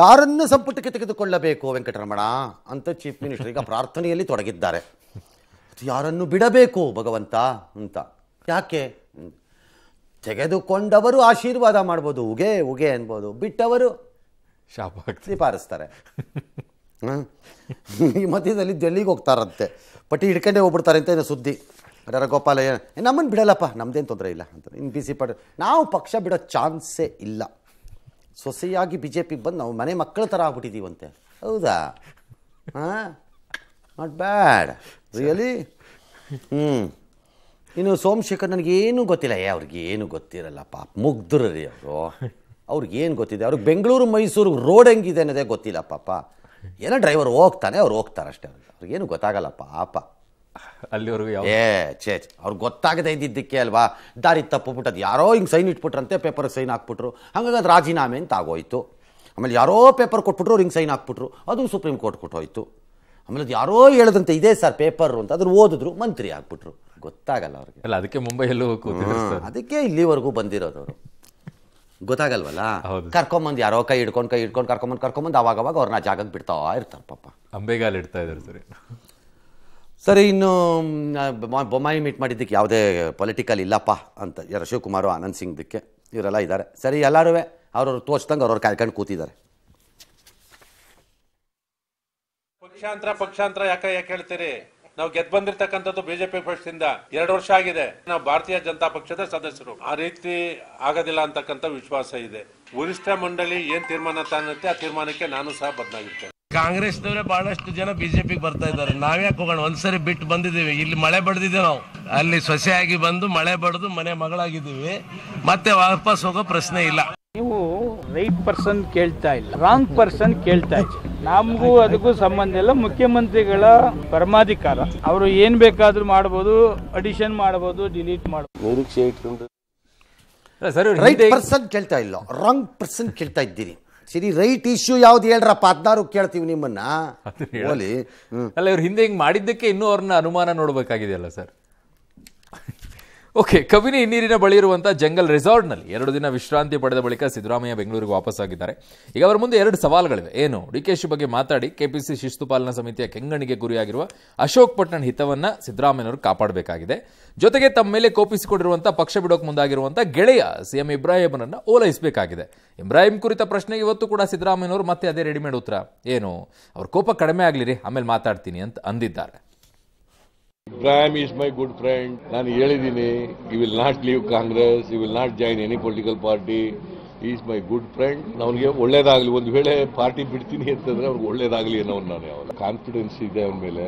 ಯಾರನ್ನು ಸಂಪುಟಕ್ಕೆ ತೆಗೆದುಕೊಳ್ಳಬೇಕು ವೆಂಕಟರಮಣ ಅಂತ ಚೀಫ್ ಮಿನಿಸ್ಟರ್ ಈಗ ಪ್ರಾರ್ಥನೆಯಲ್ಲಿ ತೊಡಗಿದ್ದಾರೆ ಯಾರನ್ನು ಬಿಡಬೇಕು ಭಗವಂತ ಅಂತ ಯಾಕೆ ತೆಗೆದುಕೊಂಡವರು ಆಶೀರ್ವಾದ ಮಾಡ್ಬೋದು ಉಗೆ ಉಗೆ ಅನ್ಬೋದು ಬಿಟ್ಟವರು ಶಾಪ ಶಿಫಾರಿಸ್ತಾರೆ ಈ ಮಧ್ಯದಲ್ಲಿ ಡೆಲ್ಲಿಗೆ ಹೋಗ್ತಾರಂತೆ ಪಟ್ಟಿ ಹಿಡ್ಕೊಂಡೇ ಹೋಗ್ಬಿಡ್ತಾರೆ ಅಂತ ಏನೋ ಸುದ್ದಿ ಗೋಪಾಲಯ ಗೋಪಾಲಯ್ಯ ನಮ್ಮನ್ನು ಬಿಡಲ್ಲಪ್ಪ ನಮ್ದೇನು ತೊಂದರೆ ಇಲ್ಲ ಅಂತ ಇನ್ನು ಬಿ ಸಿ ನಾವು ಪಕ್ಷ ಬಿಡೋ ಚಾನ್ಸೇ ಇಲ್ಲ ಸೊಸೆಯಾಗಿ ಬಿ ಜೆ ಪಿಗೆ ಬಂದು ನಾವು ಮನೆ ಮಕ್ಕಳ ಥರ ಆಗ್ಬಿಟ್ಟಿದ್ದೀವಂತೆ ಹೌದಾ ಹಾಂ ನಾಟ್ ಬ್ಯಾಡ್ ರಿಯಲಿ ಹ್ಞೂ ಇನ್ನು ಸೋಮಶೇಖರ್ ನನಗೇನು ಗೊತ್ತಿಲ್ಲ ಏ ಅವ್ರಿಗೆ ಏನು ಗೊತ್ತಿರಲ್ಲ ಪಾಪ ರೀ ಅವರು ಅವ್ರಿಗೆ ಏನು ಗೊತ್ತಿದೆ ಅವ್ರಿಗೆ ಬೆಂಗಳೂರು ಮೈಸೂರು ರೋಡ್ ಹೆಂಗಿದೆ ಅನ್ನೋದೇ ಗೊತ್ತಿಲ್ಲ ಪಾಪ ಏನೋ ಡ್ರೈವರ್ ಹೋಗ್ತಾನೆ ಅವ್ರು ಹೋಗ್ತಾರೆ ಅಷ್ಟೇ ಅವ್ರಿಗೇನು ಗೊತ್ತಾಗಲ್ಲ ಪಾಪ ಅಲ್ಲಿವರೆಗೂ ಏ ಛೇ ಅವ್ರಿಗೆ ಗೊತ್ತಾಗದೆ ಇದ್ದಿದ್ದಕ್ಕೆ ಅಲ್ವಾ ದಾರಿ ತಪ್ಪುಬಿಟ್ಟದು ಯಾರೋ ಹಿಂಗೆ ಸೈನ್ ಇಟ್ಬಿಟ್ರಂತೆ ಪೇಪರ್ ಸೈನ್ ಹಾಕ್ಬಿಟ್ರು ಹಂಗಾಗಿ ಅದು ರಾಜೀನಾಮೆ ಅಂತ ಆಗೋಯ್ತು ಆಮೇಲೆ ಯಾರೋ ಪೇಪರ್ ಕೊಟ್ಬಿಟ್ರು ಹಿಂಗೆ ಸೈನ್ ಹಾಕ್ಬಿಟ್ರು ಅದು ಸುಪ್ರೀಂ ಕೋರ್ಟ್ ಕೊಟ್ಟೋಯ್ತು ಆಮೇಲೆ ಅದು ಯಾರೋ ಹೇಳದಂತೆ ಇದೇ ಸರ್ ಪೇಪರ್ ಅಂತ ಅದ್ರ ಓದಿದ್ರು ಮಂತ್ರಿ ಆಗ್ಬಿಟ್ರು ಗೊತ್ತಾಗಲ್ಲ ಅವ್ರಿಗೆ ಅಲ್ಲ ಅದಕ್ಕೆ ಮುಂಬೈಯಲ್ಲೂ ಅದಕ್ಕೆ ಇಲ್ಲಿವರೆಗೂ ಬಂದಿರೋದು ಅವರು ಗೊತ್ತಾಗಲ್ವಲ್ಲ ಕರ್ಕೊಂಬಂದು ಯಾರೋ ಕೈ ಹಿಡ್ಕೊಂಡು ಕೈ ಹಿಡ್ಕೊಂಡು ಕರ್ಕೊಂಬಂದು ಕರ್ಕೊಂಬಂದು ಅವಾಗ ಅವಾಗ ಅವ್ರನ್ನ ಜಾಗಕ್ಕೆ ಬಿಡ್ತಾ ಇರ್ತಾರೆ ಪಾಪ ಅಂಬೆಗಾಲ್ ಇಡ್ತಾ ಇದ್ದಾರೆ ಸರಿ ಸರಿ ಇನ್ನು ಬೊಮ್ಮಾಯಿ ಮೀಟ್ ಮಾಡಿದ್ದಕ್ಕೆ ಯಾವುದೇ ಪೊಲಿಟಿಕಲ್ ಇಲ್ಲಪ್ಪ ಅಂತ ಯಾರು ಶಿವಕುಮಾರು ಆನಂದ್ ಸಿಂಗ್ದಕ್ಕೆ ಇವರೆಲ್ಲ ಇದ್ದಾರೆ ಸರಿ ಎಲ್ಲರೂ ಅವ್ರವ್ರು ತೋಚ್ದಂಗೆ ಅವ್ರವ್ರು ಕಾಯ್ಕೊಂಡು ಕೂತಿದ್ದಾರೆ ಪಕ್ಷಾಂತರ ಪಕ್ಷಾಂತರ ಯಾಕೆ ಯಾಕೆ ಹೇಳ್ತೀರಿ ನಾವು ಗೆದ್ ಬಂದಿರ್ತಕ್ಕಂಥದ್ದು ಬಿಜೆಪಿ ಪಕ್ಷದಿಂದ ಎರಡು ವರ್ಷ ಆಗಿದೆ ನಾವು ಭಾರತೀಯ ಜನತಾ ಪಕ್ಷದ ಸದಸ್ಯರು ಆ ರೀತಿ ಆಗೋದಿಲ್ಲ ಅಂತಕ್ಕಂಥ ವಿಶ್ವಾಸ ಇದೆ ವರಿಷ್ಠ ಮಂಡಳಿ ಏನ್ ತೀರ್ಮಾನ ತಾನತ್ತೆ ಆ ತೀರ್ಮಾನಕ್ಕೆ ನಾನು ಸಹ ಬದಲಾಗಿರ್ತೇನೆ ಕಾಂಗ್ರೆಸ್ನವರೇ ಬಹಳಷ್ಟು ಜನ ಬಿಜೆಪಿಗೆ ಬರ್ತಾ ಇದ್ದಾರೆ ನಾವ್ಯಾಕೆ ಹೋಗೋಣ ಒಂದ್ಸರಿ ಬಿಟ್ಟು ಬಂದಿದ್ದೀವಿ ಇಲ್ಲಿ ಮಳೆ ಬಡದಿದೆ ನಾವು ಅಲ್ಲಿ ಸೊಸೆಯಾಗಿ ಬಂದು ಮಳೆ ಬಡ್ದು ಮನೆ ಮಗಳಾಗಿದ್ದೀವಿ ಮತ್ತೆ ವಾಪಸ್ ಹೋಗೋ ಪ್ರಶ್ನೆ ಇಲ್ಲ ನೀವು ರೈಟ್ ಪರ್ಸನ್ ಕೇಳ್ತಾ ಇಲ್ಲ ರಾಂಗ್ ಪರ್ಸನ್ ಕೇಳ್ತಾ ಇದ್ದೀವಿ ನಮಗೂ ಅದಕ್ಕೂ ಸಂಬಂಧ ಇಲ್ಲ ಮುಖ್ಯಮಂತ್ರಿಗಳ ಪರಮಾಧಿಕಾರ ಅವರು ಏನ್ ಬೇಕಾದ್ರೂ ಮಾಡಬಹುದು ಅಡಿಷನ್ ಮಾಡಬಹುದು ಡಿಲೀಟ್ ಮಾಡಬಹುದು ನಿರೀಕ್ಷೆ ರೈಟ್ ಪರ್ಸನ್ ಕೇಳ್ತಾ ಇಲ್ಲ ರಾಂಗ್ ಪರ್ಸನ್ ಕೇಳ್ತಾ ಇದ್ದೀರಿ ಸರಿ ರೈಟ್ ಇಶ್ಯೂ ಯಾವ್ದು ಹೇಳ್ರಪ್ಪ ಹದಿನಾರು ಕೇಳ್ತೀವಿ ನಿಮ್ಮನ್ನ ಅಲ್ಲ ಇವ್ರು ಹಿಂದೆ ಹಿಂಗೆ ಮಾಡಿದ್ದಕ್ಕೆ ಇನ್ನೂ ಅವ್ರನ್ನ ಅನುಮಾನ ನೋಡಬೇಕಾಗಿದೆಯಲ್ಲ ಸರ್ ಓಕೆ ಕವಿನಿ ನೀರಿನ ಬಳಿ ಇರುವಂತಹ ಜಂಗಲ್ ರೆಸಾರ್ಟ್ನಲ್ಲಿ ಎರಡು ದಿನ ವಿಶ್ರಾಂತಿ ಪಡೆದ ಬಳಿಕ ಸಿದ್ದರಾಮಯ್ಯ ಬೆಂಗಳೂರಿಗೆ ವಾಪಸ್ಸಾಗಿದ್ದಾರೆ ಈಗ ಅವರ ಮುಂದೆ ಎರಡು ಸವಾಲುಗಳಿವೆ ಏನು ಡಿಕೆಶಿ ಬಗ್ಗೆ ಮಾತಾಡಿ ಕೆಪಿಸಿ ಶಿಸ್ತು ಪಾಲನಾ ಸಮಿತಿಯ ಕೆಂಗಣಿಗೆ ಗುರಿಯಾಗಿರುವ ಅಶೋಕ್ ಪಟ್ಟಣ್ ಹಿತವನ್ನು ಸಿದ್ದರಾಮಯ್ಯನವರು ಕಾಪಾಡಬೇಕಾಗಿದೆ ಜೊತೆಗೆ ತಮ್ಮ ಮೇಲೆ ಕೋಪಿಸಿಕೊಂಡಿರುವಂತಹ ಪಕ್ಷ ಬಿಡೋಕೆ ಮುಂದಾಗಿರುವಂತಹ ಗೆಳೆಯ ಸಿಎಂ ಇಬ್ರಾಹಿಂರನ್ನು ಓಲೈಸಬೇಕಾಗಿದೆ ಇಬ್ರಾಹಿಂ ಕುರಿತ ಪ್ರಶ್ನೆ ಇವತ್ತು ಕೂಡ ಅವರು ಮತ್ತೆ ಅದೇ ರೆಡಿಮೇಡ್ ಉತ್ತರ ಏನು ಅವ್ರ ಕೋಪ ಕಡಿಮೆ ಆಗಲಿ ರೀ ಆಮೇಲೆ ಮಾತಾಡ್ತೀನಿ ಅಂತ ಅಂದಿದ್ದಾರೆ Ibrahim is my good friend ನಾನು ಹೇಳಿದ್ದೀನಿ you will not leave Congress you will not join any political party is my good friend ಅವನಿಗೆ ಒಳ್ಳೇದಾಗಲಿ ಒಂದು ವೇಳೆ ಪಾರ್ಟಿ ಬಿಡ್ತೀನಿ ಅಂತಂದ್ರೆ ಅವ್ನಿಗೆ ಒಳ್ಳೇದಾಗಲಿ ಅನ್ನೋನು ನಾನು ಯಾವ ಕಾನ್ಫಿಡೆನ್ಸ್ ಇದೆ ಅವನ ಮೇಲೆ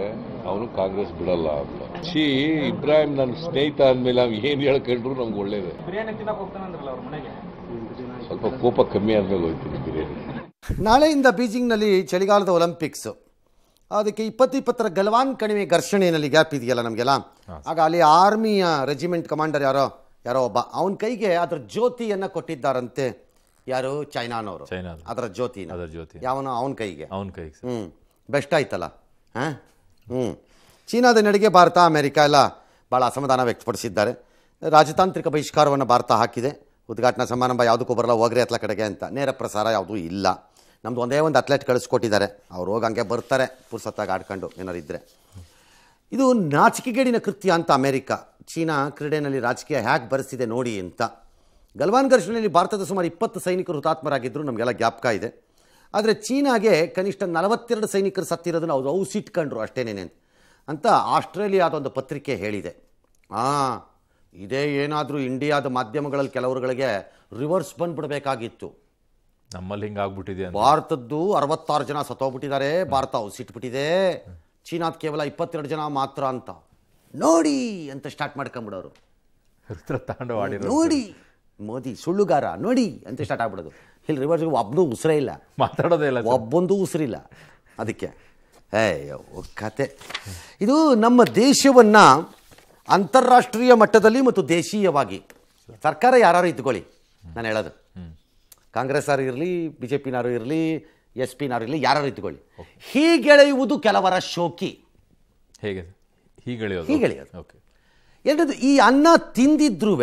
ಅವನು ಕಾಂಗ್ರೆಸ್ ಬಿಡಲ್ಲ ಅಂತ ಶಿ ಇಬ್ರಾಹಿಂ ನನ್ನ ಸ್ನೇಹಿತ ಅಂದಮೇಲೆ ಅವ್ನು ಏನು ಹೇಳ್ಕೊಂಡ್ರು ನಮ್ಗೆ ಒಳ್ಳೇದೇ ಸ್ವಲ್ಪ ಕೋಪ ಕಮ್ಮಿ ಆದ್ಮೇಲೆ ಹೋಗ್ತೀನಿ ಬಿರಿಯಾನಿ ನಾಳೆಯಿಂದ ಬೀಜಿಂಗ್ನಲ್ಲಿ ಚಳಿಗಾಲದ ಒಲಿಂಪಿಕ್ಸ್ ಅದಕ್ಕೆ ಇಪ್ಪತ್ತು ಇಪ್ಪತ್ತರ ಗಲ್ವಾನ್ ಕಣಿವೆ ಘರ್ಷಣೆಯಲ್ಲಿ ಗ್ಯಾಪ್ ಇದೆಯಲ್ಲ ನಮಗೆಲ್ಲ ಆಗ ಅಲ್ಲಿ ಆರ್ಮಿಯ ರೆಜಿಮೆಂಟ್ ಕಮಾಂಡರ್ ಯಾರೋ ಯಾರೋ ಒಬ್ಬ ಅವನ ಕೈಗೆ ಅದರ ಜ್ಯೋತಿಯನ್ನು ಕೊಟ್ಟಿದ್ದಾರಂತೆ ಯಾರು ಚೈನಾನವರು ಅದರ ಜ್ಯೋತಿ ಅದರ ಜ್ಯೋತಿ ಯಾವನು ಅವನ ಕೈಗೆ ಅವನ ಕೈಗೆ ಹ್ಞೂ ಬೆಸ್ಟ್ ಆಯ್ತಲ್ಲ ಹಾಂ ಹ್ಞೂ ಚೀನಾದ ನಡಿಗೆ ಭಾರತ ಅಮೆರಿಕ ಎಲ್ಲ ಭಾಳ ಅಸಮಾಧಾನ ವ್ಯಕ್ತಪಡಿಸಿದ್ದಾರೆ ರಾಜತಾಂತ್ರಿಕ ಬಹಿಷ್ಕಾರವನ್ನು ಭಾರತ ಹಾಕಿದೆ ಉದ್ಘಾಟನಾ ಸಮಾರಂಭ ಯಾವುದಕ್ಕೂ ಬರಲ್ಲ ಹೋಗ್ರೆ ಅತ್ಲ ಕಡೆಗೆ ಅಂತ ನೇರ ಪ್ರಸಾರ ಯಾವುದೂ ಇಲ್ಲ ನಮ್ಮದು ಒಂದೇ ಒಂದು ಅಥ್ಲೆಟ್ ಕಳಿಸ್ಕೊಟ್ಟಿದ್ದಾರೆ ಅವ್ರು ಹೋಗಿ ಹಂಗೆ ಬರ್ತಾರೆ ಪುರ್ಸತ್ತಾಗಿ ಆಡ್ಕೊಂಡು ಏನಾರು ಇದ್ದರೆ ಇದು ನಾಚಿಕೆಗೇಡಿನ ಕೃತ್ಯ ಅಂತ ಅಮೇರಿಕಾ ಚೀನಾ ಕ್ರೀಡೆಯಲ್ಲಿ ರಾಜಕೀಯ ಹ್ಯಾಕ್ ಬರೆಸಿದೆ ನೋಡಿ ಅಂತ ಗಲ್ವಾನ್ ಘರ್ಷಣೆಯಲ್ಲಿ ಭಾರತದ ಸುಮಾರು ಇಪ್ಪತ್ತು ಸೈನಿಕರು ಹುತಾತ್ಮರಾಗಿದ್ದರು ನಮಗೆಲ್ಲ ಜ್ಞಾಪಕ ಇದೆ ಆದರೆ ಚೀನಾಗೆ ಕನಿಷ್ಠ ನಲವತ್ತೆರಡು ಸೈನಿಕರು ಸತ್ತಿರೋದನ್ನು ಅವ್ರು ಔಸಿಟ್ಕೊಂಡ್ರು ಅಷ್ಟೇನೇನೆ ಅಂತ ಆಸ್ಟ್ರೇಲಿಯಾದ ಒಂದು ಪತ್ರಿಕೆ ಹೇಳಿದೆ ಹಾಂ ಇದೇ ಏನಾದರೂ ಇಂಡಿಯಾದ ಮಾಧ್ಯಮಗಳಲ್ಲಿ ಕೆಲವರುಗಳಿಗೆ ರಿವರ್ಸ್ ಬಂದುಬಿಡಬೇಕಾಗಿತ್ತು ನಮ್ಮಲ್ಲಿ ಹಿಂಗಾಗ್ಬಿಟ್ಟಿದೆ ಭಾರತದ್ದು ಅರವತ್ತಾರು ಜನ ಸತ್ತೋಗ್ಬಿಟ್ಟಿದ್ದಾರೆ ಭಾರತ ಉಸಿಟ್ಬಿಟ್ಟಿದೆ ಚೀನಾದ ಕೇವಲ ಇಪ್ಪತ್ತೆರಡು ಜನ ಮಾತ್ರ ಅಂತ ನೋಡಿ ಅಂತ ಸ್ಟಾರ್ಟ್ ಮಾಡ್ಕೊಂಬಿಡೋರು ನೋಡಿ ಮೋದಿ ಸುಳ್ಳುಗಾರ ನೋಡಿ ಅಂತ ಸ್ಟಾರ್ಟ್ ಆಗ್ಬಿಡೋದು ಇಲ್ಲಿ ರಿವರ್ಸ್ ಒಬ್ಬನು ಉಸಿರೇ ಇಲ್ಲ ಮಾತಾಡೋದೇ ಇಲ್ಲ ಒಬ್ಬೊಂದು ಉಸಿರಿಲ್ಲ ಅದಕ್ಕೆ ಏಯ್ ಕತೆ ಇದು ನಮ್ಮ ದೇಶವನ್ನು ಅಂತಾರಾಷ್ಟ್ರೀಯ ಮಟ್ಟದಲ್ಲಿ ಮತ್ತು ದೇಶೀಯವಾಗಿ ಸರ್ಕಾರ ಯಾರು ಇದ್ಕೊಳ್ಳಿ ನಾನು ಹೇಳೋದು ಕಾಂಗ್ರೆಸ್ಸಾರು ಇರಲಿ ಬಿ ಜೆ ಪಿನಾರು ಇರಲಿ ಎಸ್ ಪಿನಾರು ಇರಲಿ ಯಾರು ಇದ್ಕೊಳ್ಳಿ ಹೀಗೆಳೆಯುವುದು ಕೆಲವರ ಶೋಕಿ ಹೇಗೆ ಹೀಗೆಳೆಯೋದು ಹೀಗೆಳೆಯೋದು ಓಕೆ ಯಾಕಂದ್ರೆ ಈ ಅನ್ನ ತಿಂದಿದ್ರೂ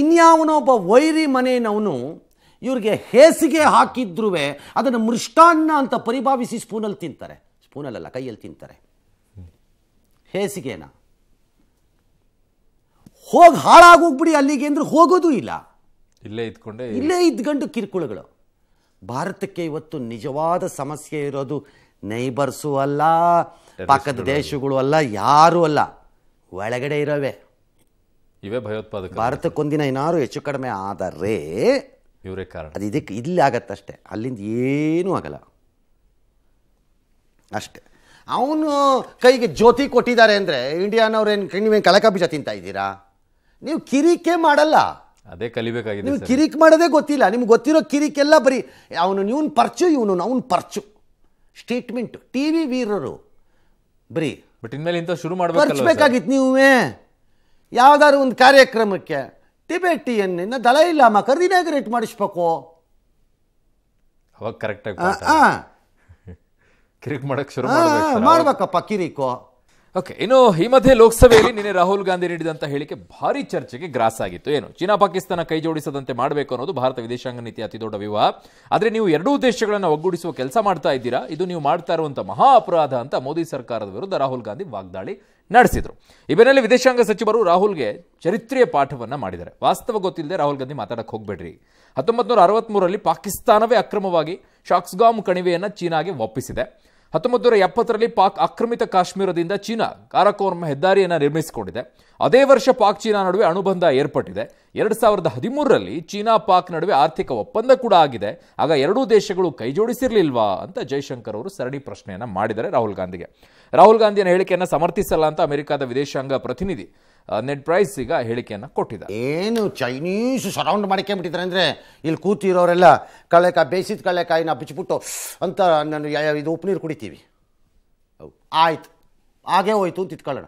ಇನ್ಯಾವನೊಬ್ಬ ವೈರಿ ಮನೆಯವನು ಇವ್ರಿಗೆ ಹೇಸಿಗೆ ಹಾಕಿದ್ರೂ ಅದನ್ನು ಮೃಷ್ಟಾನ್ನ ಅಂತ ಪರಿಭಾವಿಸಿ ಸ್ಪೂನಲ್ಲಿ ತಿಂತಾರೆ ಸ್ಪೂನಲ್ಲ ಕೈಯಲ್ಲಿ ತಿಂತಾರೆ ಹೇಸಿಗೆನ ಹೋಗಿ ಹಾಳಾಗೋಗ್ಬಿಡಿ ಅಲ್ಲಿಗೆ ಅಂದ್ರೆ ಹೋಗೋದೂ ಇಲ್ಲ ಇಲ್ಲೇ ಇದ್ಕೊಂಡೆ ಇಲ್ಲೇ ಇದ್ಕೊಂಡು ಕಿರುಕುಳಗಳು ಭಾರತಕ್ಕೆ ಇವತ್ತು ನಿಜವಾದ ಸಮಸ್ಯೆ ಇರೋದು ನೈಬರ್ಸು ಅಲ್ಲ ಪಕ್ಕದ ದೇಶಗಳು ಅಲ್ಲ ಯಾರೂ ಅಲ್ಲ ಒಳಗಡೆ ಇರೋವೆ ಇವೇ ಭಯೋತ್ಪಾದಕ ಭಾರತಕ್ಕೊಂದಿನ ಏನಾದ್ರು ಹೆಚ್ಚು ಕಡಿಮೆ ಆದರೆ ಇವರೇ ಕಾರಣ ಅದು ಇದಕ್ಕೆ ಇಲ್ಲಿ ಆಗತ್ತಷ್ಟೆ ಅಲ್ಲಿಂದ ಏನೂ ಆಗಲ್ಲ ಅಷ್ಟೆ ಅವನು ಕೈಗೆ ಜ್ಯೋತಿ ಕೊಟ್ಟಿದ್ದಾರೆ ಅಂದರೆ ಇಂಡಿಯಾನವ್ರೇನು ನೀವೇನು ಕಳಕ ಬೀಜ ತಿಂತಾ ಇದ್ದೀರಾ ನೀವು ಕಿರಿಕೆ ಮಾಡಲ್ಲ ಅದೇ ಕಲಿಬೇಕಾಗಿದೆ ನೀವು ಕಿರಿಕ್ ಮಾಡೋದೇ ಗೊತ್ತಿಲ್ಲ ನಿಮ್ಗೆ ಗೊತ್ತಿರೋ ಎಲ್ಲ ಬರೀ ಅವನು ಇವನು ಪರ್ಚು ಇವನು ಅವ್ನು ಪರ್ಚು ಸ್ಟೇಟ್ಮೆಂಟ್ ಟಿ ವಿ ವೀರರು ಬರೀ ಬಟ್ ಇನ್ಮೇಲೆ ಇಂಥ ಶುರು ಮಾಡಬೇಕಾಗಿತ್ತು ನೀವೇ ಯಾವ್ದಾದ್ರು ಒಂದು ಕಾರ್ಯಕ್ರಮಕ್ಕೆ ಟಿಬೆಟಿಯನ್ನ ದಲೈ ಲಾಮ ಕರೆದು ಮಾಡಿಸ್ಬೇಕು ಅವಾಗ ಕರೆಕ್ಟಾಗಿ ಹಾಂ ಕಿರಿಕ್ ಮಾಡೋಕೆ ಶುರು ಮಾಡ್ಬೇಕಪ್ಪ ಕಿರಿಕು ಓಕೆ ಇನ್ನು ಈ ಮಧ್ಯೆ ಲೋಕಸಭೆಯಲ್ಲಿ ನಿನ್ನೆ ರಾಹುಲ್ ಗಾಂಧಿ ನೀಡಿದಂತ ಹೇಳಿಕೆ ಭಾರಿ ಚರ್ಚೆಗೆ ಗ್ರಾಸ್ ಆಗಿತ್ತು ಏನು ಚೀನಾ ಪಾಕಿಸ್ತಾನ ಕೈ ಜೋಡಿಸದಂತೆ ಮಾಡಬೇಕು ಅನ್ನೋದು ಭಾರತ ವಿದೇಶಾಂಗ ನೀತಿ ಅತಿ ದೊಡ್ಡ ವಿವಾಹ ಆದರೆ ನೀವು ಎರಡೂ ದೇಶಗಳನ್ನು ಒಗ್ಗೂಡಿಸುವ ಕೆಲಸ ಮಾಡ್ತಾ ಇದ್ದೀರಾ ಇದು ನೀವು ಮಾಡ್ತಾ ಇರುವಂತಹ ಮಹಾ ಅಪರಾಧ ಅಂತ ಮೋದಿ ಸರ್ಕಾರದ ವಿರುದ್ಧ ರಾಹುಲ್ ಗಾಂಧಿ ವಾಗ್ದಾಳಿ ನಡೆಸಿದರು ಈ ಬೆನ್ನಲ್ಲಿ ವಿದೇಶಾಂಗ ಸಚಿವರು ರಾಹುಲ್ಗೆ ಚರಿತ್ರೆಯ ಪಾಠವನ್ನ ಮಾಡಿದ್ದಾರೆ ವಾಸ್ತವ ಗೊತ್ತಿಲ್ಲದೆ ರಾಹುಲ್ ಗಾಂಧಿ ಮಾತಾಡಕ್ಕೆ ಹೋಗ್ಬೇಡ್ರಿ ಹತ್ತೊಂಬತ್ತು ನೂರ ಪಾಕಿಸ್ತಾನವೇ ಅಕ್ರಮವಾಗಿ ಶಾಕ್ಸ್ಗಾಮ್ ಕಣಿವೆಯನ್ನು ಚೀನಾಗೆ ಒಪ್ಪಿಸಿದೆ ಹತ್ತೊಂಬತ್ತು ನೂರ ಎಪ್ಪತ್ತರಲ್ಲಿ ಪಾಕ್ ಆಕ್ರಮಿತ ಕಾಶ್ಮೀರದಿಂದ ಚೀನಾ ಕಾರಕೋರ್ಮ ಹೆದ್ದಾರಿಯನ್ನು ನಿರ್ಮಿಸಿಕೊಂಡಿದೆ ಅದೇ ವರ್ಷ ಪಾಕ್ ಚೀನಾ ನಡುವೆ ಅನುಬಂಧ ಏರ್ಪಟ್ಟಿದೆ ಎರಡು ಸಾವಿರದ ಹದಿಮೂರರಲ್ಲಿ ಚೀನಾ ಪಾಕ್ ನಡುವೆ ಆರ್ಥಿಕ ಒಪ್ಪಂದ ಕೂಡ ಆಗಿದೆ ಆಗ ಎರಡೂ ದೇಶಗಳು ಕೈಜೋಡಿಸಿರಲಿಲ್ವಾ ಅಂತ ಜೈಶಂಕರ್ ಅವರು ಸರಣಿ ಪ್ರಶ್ನೆಯನ್ನು ಮಾಡಿದ್ದಾರೆ ರಾಹುಲ್ ಗಾಂಧಿಗೆ ರಾಹುಲ್ ಗಾಂಧಿಯನ್ನು ಹೇಳಿಕೆಯನ್ನು ಸಮರ್ಥಿಸಲ್ಲ ಅಂತ ಅಮೆರಿಕದ ವಿದೇಶಾಂಗ ಪ್ರತಿನಿಧಿ ನೆಟ್ ಪ್ರೈಸ್ ಈಗ ಹೇಳಿಕೆಯನ್ನು ಕೊಟ್ಟಿದೆ ಏನು ಚೈನೀಸ್ ಸರೌಂಡ್ ಮಾಡ್ಕೊಂಬಿಟ್ಟಿದ್ದಾರೆ ಅಂದರೆ ಇಲ್ಲಿ ಕೂತಿರೋರೆಲ್ಲ ಕಳೆಕಾಯಿ ಬೇಯಿಸಿದ ಕಳೆಕಾಯಿನ ಬಿಚ್ಚಿಬಿಟ್ಟು ಅಂತ ನಾನು ಇದು ಉಪ್ಪು ನೀರು ಕುಡಿತೀವಿ ಆಯ್ತು ಹಾಗೇ ಹೋಯ್ತು ಅಂತ ಇತ್ಕೊಳ್ಳೋಣ